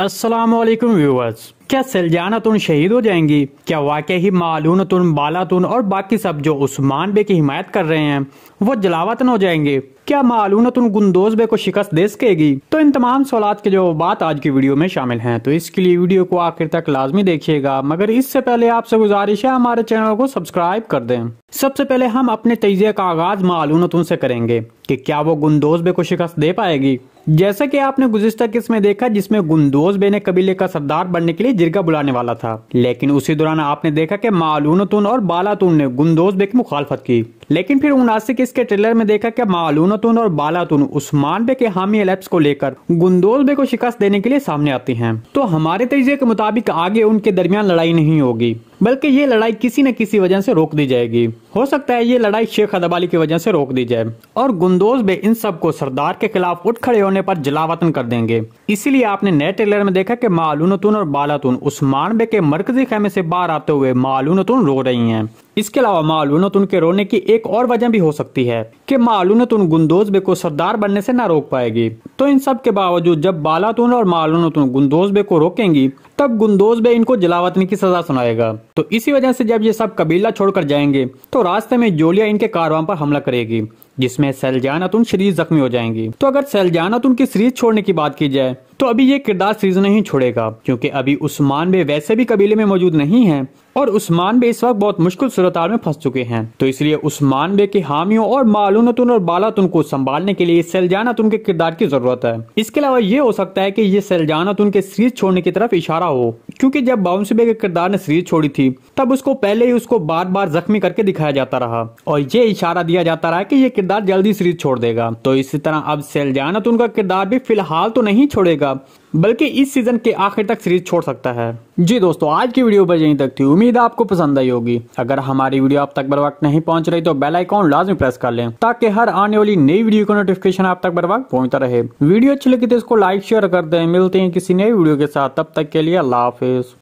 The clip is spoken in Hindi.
असलम व्यूअर्स क्या सलजानतुन शहीद हो जाएंगी क्या वाकई ही मालूनतुन बालातुन और बाकी सब जो उस्मान बे की हिमायत कर रहे हैं वो जलावतन हो जाएंगे क्या मालूनतुन गुंदोज बे को शिकस्त दे सकेगी तो इन तमाम सवालत के जो बात आज की वीडियो में शामिल हैं तो इसके लिए वीडियो को आखिर तक लाजमी देखिएगा मगर इससे पहले आपसे गुजारिश है हमारे चैनल को सब्सक्राइब कर दें सबसे पहले हम अपने तजिए का आगाज मालूनतुन से करेंगे की क्या वो गुंदोज बे को शिकस्त दे पाएगी जैसा कि आपने गुजशत किस्म में देखा जिसमें गुंदोज बेने कबीले का सरदार बनने के लिए जिरगा बुलाने वाला था लेकिन उसी दौरान आपने देखा कि मालूनतुन और बालातून ने गुंदोज बे की मुखालफत की लेकिन फिर मुनासिक इसके ट्रेलर में देखा कि मालूनतुन और बालातुन उस्मान बे के हामी एलेप्स को लेकर गुंदोल बे को शिकस्त देने के लिए सामने आती हैं तो हमारे तजिए के मुताबिक आगे उनके दरमियान लड़ाई नहीं होगी बल्कि ये लड़ाई किसी न किसी वजह से रोक दी जाएगी हो सकता है ये लड़ाई शेख अदबाली की वजह से रोक दी जाए और गुंदोज बे इन सब को सरदार के खिलाफ उठ खड़े होने पर जलावतन कर देंगे इसीलिए आपने नए ट्रेलर में देखा कि मालूनतुन और बालातुन उस्मान बे के मरकजी खेमे से बाहर आते हुए मालूनतुन रो रही हैं इसके अलावा मालूनत उनके रोने की एक और वजह भी हो सकती है कि मालूनत उन गुंदोज बे को सरदार बनने से ना रोक पाएगी तो इन सब के बावजूद जब बालातून और मालूनत उन गुंदोज बे को रोकेंगी तब गुंदोज बे इनको जलावतनी की सजा सुनाएगा तो इसी वजह से जब ये सब कबीला छोड़कर जाएंगे तो रास्ते में जोलिया इनके कारवां पर हमला करेगी जिसमें सैलजानत उन शरीर जख्मी हो जाएंगी तो अगर सैलजानत उनकी की सीरीज छोड़ने की बात की जाए तो अभी ये किरदार सीरीज नहीं छोड़ेगा क्योंकि अभी उस्मान बे वैसे भी कबीले में मौजूद नहीं है और उस्मान बे इस वक्त बहुत मुश्किल सूरत में फंस चुके हैं तो इसलिए उस्मान बे के हामियों और मालूनतुन और बालातुन को संभालने के लिए सैलजानातुन के किरदार की जरूरत है इसके अलावा ये हो सकता है की ये सैलजानातुन के सीरीज छोड़ने की तरफ इशारा हो क्यूँकी जब बाउंस बे के किरदार ने सीरीज छोड़ी थी तब उसको पहले ही उसको बार बार जख्मी करके दिखाया जाता रहा और ये इशारा दिया जाता रहा की ये किरदार जल्दी सीरीज छोड़ देगा तो इसी तरह अब सैलजानातुन का किरदार भी फिलहाल तो नहीं छोड़ेगा बल्कि इस सीजन के आखिर तक सीरीज छोड़ सकता है जी दोस्तों आज की वीडियो बस यहीं तक थी उम्मीद आपको पसंद आई होगी अगर हमारी वीडियो आप तक बर वक्त नहीं पहुंच रही तो बेल आइकॉन लाजमी प्रेस कर लें ताकि हर आने वाली नई वीडियो का नोटिफिकेशन आप तक बर वक्त पहुंचता रहे वीडियो अच्छी लगी तो इसको लाइक शेयर कर दे मिलते हैं किसी नई वीडियो के साथ तब तक के लिए अल्लाह हाफिज